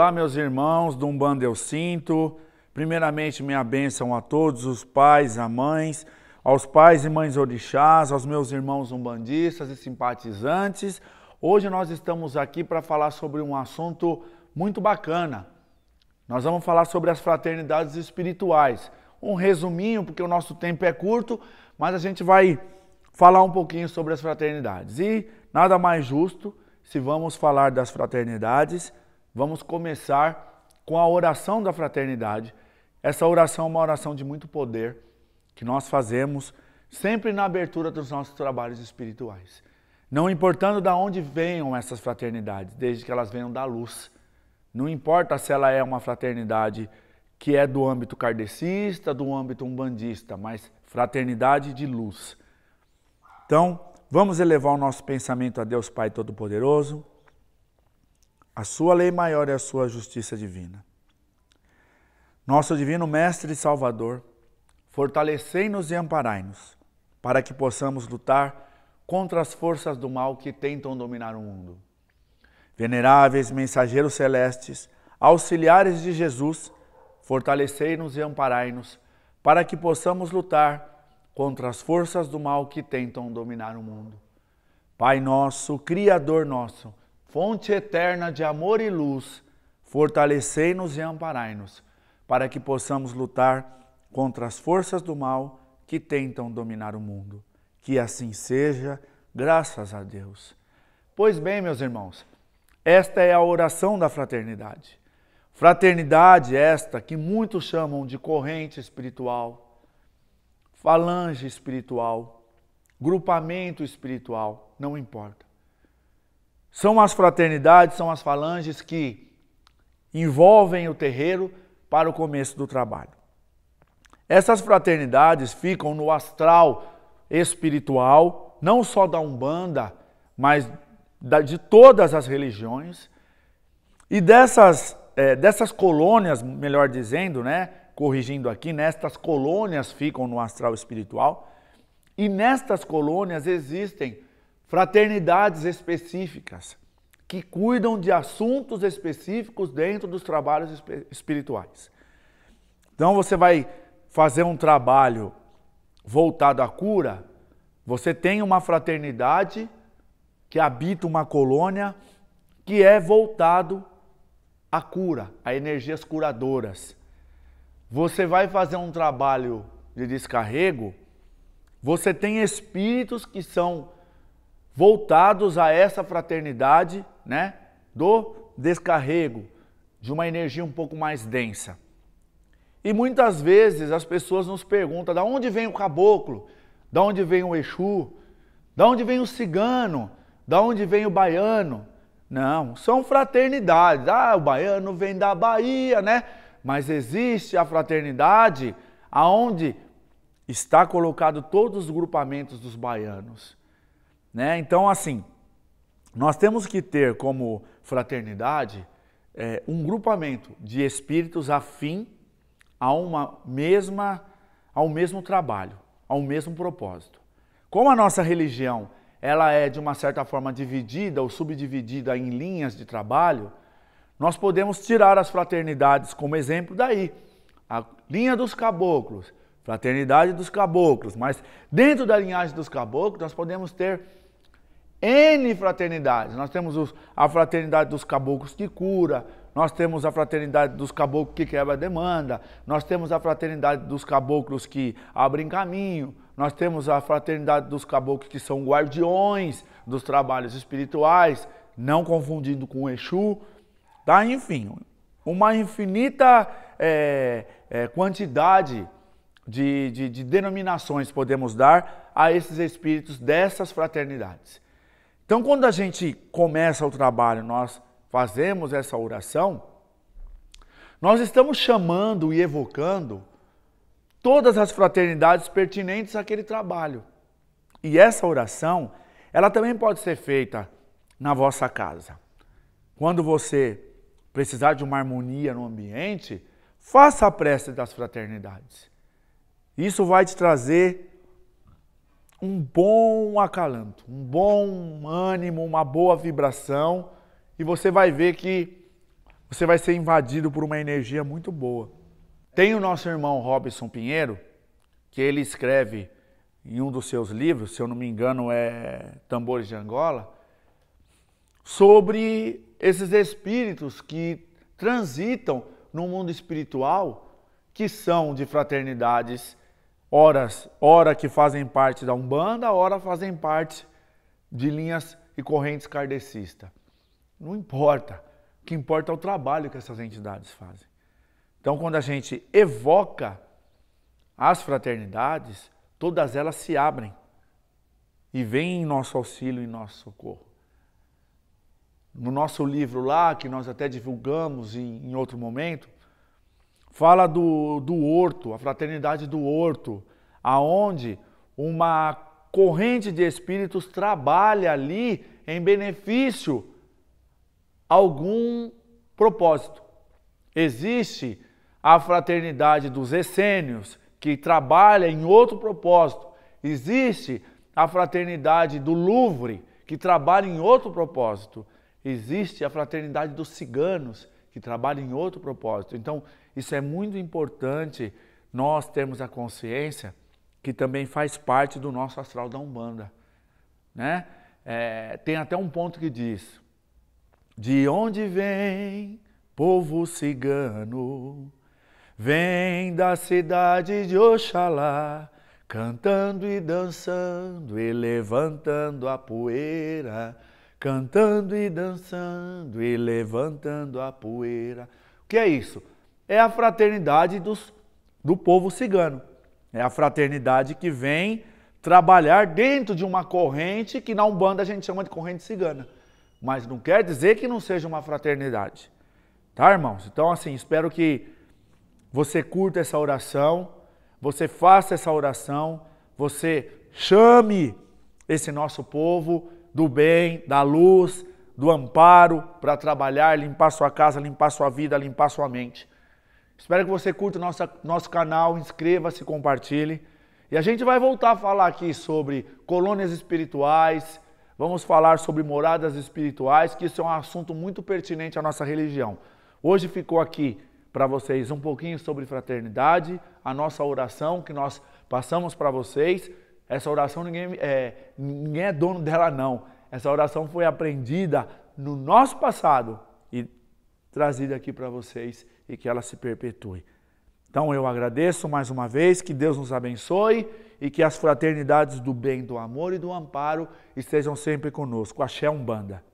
Olá, meus irmãos do Umbanda Eu Sinto. Primeiramente, minha bênção a todos os pais, a mães, aos pais e mães orixás, aos meus irmãos umbandistas e simpatizantes. Hoje nós estamos aqui para falar sobre um assunto muito bacana. Nós vamos falar sobre as fraternidades espirituais. Um resuminho, porque o nosso tempo é curto, mas a gente vai falar um pouquinho sobre as fraternidades. E nada mais justo se vamos falar das fraternidades Vamos começar com a oração da fraternidade. Essa oração é uma oração de muito poder que nós fazemos sempre na abertura dos nossos trabalhos espirituais. Não importando de onde venham essas fraternidades, desde que elas venham da luz. Não importa se ela é uma fraternidade que é do âmbito kardecista, do âmbito umbandista, mas fraternidade de luz. Então, vamos elevar o nosso pensamento a Deus Pai Todo-Poderoso. A sua lei maior é a sua justiça divina. Nosso divino Mestre e Salvador, fortalecei-nos e amparai-nos, para que possamos lutar contra as forças do mal que tentam dominar o mundo. Veneráveis mensageiros celestes, auxiliares de Jesus, fortalecei-nos e amparai-nos, para que possamos lutar contra as forças do mal que tentam dominar o mundo. Pai nosso, Criador nosso, fonte eterna de amor e luz, fortalecei-nos e amparai-nos, para que possamos lutar contra as forças do mal que tentam dominar o mundo. Que assim seja, graças a Deus. Pois bem, meus irmãos, esta é a oração da fraternidade. Fraternidade esta que muitos chamam de corrente espiritual, falange espiritual, grupamento espiritual, não importa. São as fraternidades, são as falanges que envolvem o terreiro para o começo do trabalho. Essas fraternidades ficam no astral espiritual, não só da Umbanda, mas de todas as religiões. E dessas, é, dessas colônias, melhor dizendo, né, corrigindo aqui, nestas colônias ficam no astral espiritual. E nestas colônias existem fraternidades específicas que cuidam de assuntos específicos dentro dos trabalhos espirituais. Então você vai fazer um trabalho voltado à cura, você tem uma fraternidade que habita uma colônia que é voltado à cura, a energias curadoras. Você vai fazer um trabalho de descarrego, você tem espíritos que são voltados a essa fraternidade, né, do descarrego de uma energia um pouco mais densa. E muitas vezes as pessoas nos perguntam: "Da onde vem o caboclo? Da onde vem o Exu? Da onde vem o cigano? Da onde vem o baiano?" Não, são fraternidades. Ah, o baiano vem da Bahia, né? Mas existe a fraternidade aonde está colocado todos os grupamentos dos baianos. Né? Então, assim, nós temos que ter como fraternidade é, um grupamento de espíritos afim a uma mesma, ao mesmo trabalho, ao mesmo propósito. Como a nossa religião ela é de uma certa forma dividida ou subdividida em linhas de trabalho, nós podemos tirar as fraternidades como exemplo daí. A linha dos caboclos, fraternidade dos caboclos, mas dentro da linhagem dos caboclos nós podemos ter N fraternidades. Nós temos os, a fraternidade dos caboclos que cura, nós temos a fraternidade dos caboclos que quebra demanda, nós temos a fraternidade dos caboclos que abrem caminho, nós temos a fraternidade dos caboclos que são guardiões dos trabalhos espirituais, não confundindo com o Exu, tá? Enfim, uma infinita é, é, quantidade de, de, de denominações podemos dar a esses espíritos dessas fraternidades. Então, quando a gente começa o trabalho, nós fazemos essa oração, nós estamos chamando e evocando todas as fraternidades pertinentes àquele trabalho. E essa oração, ela também pode ser feita na vossa casa. Quando você precisar de uma harmonia no ambiente, faça a prece das fraternidades. Isso vai te trazer um bom acalanto, um bom ânimo, uma boa vibração, e você vai ver que você vai ser invadido por uma energia muito boa. Tem o nosso irmão Robson Pinheiro, que ele escreve em um dos seus livros, se eu não me engano é Tambores de Angola, sobre esses espíritos que transitam no mundo espiritual, que são de fraternidades horas, hora que fazem parte da Umbanda, hora fazem parte de linhas e correntes kardecistas. Não importa. O que importa é o trabalho que essas entidades fazem. Então, quando a gente evoca as fraternidades, todas elas se abrem e vêm em nosso auxílio, em nosso socorro. No nosso livro lá, que nós até divulgamos em, em outro momento, Fala do, do Horto, a fraternidade do Horto, aonde uma corrente de espíritos trabalha ali em benefício algum propósito. Existe a fraternidade dos essênios, que trabalha em outro propósito. Existe a fraternidade do Louvre, que trabalha em outro propósito. Existe a fraternidade dos ciganos, que trabalha em outro propósito. Então, isso é muito importante nós termos a consciência que também faz parte do nosso astral da Umbanda. Né? É, tem até um ponto que diz: De onde vem povo cigano? Vem da cidade de Oxalá, cantando e dançando e levantando a poeira, cantando e dançando e levantando a poeira. O que é isso? é a fraternidade dos, do povo cigano. É a fraternidade que vem trabalhar dentro de uma corrente que na Umbanda a gente chama de corrente cigana. Mas não quer dizer que não seja uma fraternidade. Tá, irmãos? Então, assim, espero que você curta essa oração, você faça essa oração, você chame esse nosso povo do bem, da luz, do amparo para trabalhar, limpar sua casa, limpar sua vida, limpar sua mente. Espero que você curta o nosso, nosso canal, inscreva-se, compartilhe. E a gente vai voltar a falar aqui sobre colônias espirituais, vamos falar sobre moradas espirituais, que isso é um assunto muito pertinente à nossa religião. Hoje ficou aqui para vocês um pouquinho sobre fraternidade, a nossa oração que nós passamos para vocês. Essa oração ninguém é, ninguém é dono dela, não. Essa oração foi aprendida no nosso passado e trazida aqui para vocês e que ela se perpetue. Então eu agradeço mais uma vez, que Deus nos abençoe e que as fraternidades do bem, do amor e do amparo estejam sempre conosco. Axé Umbanda.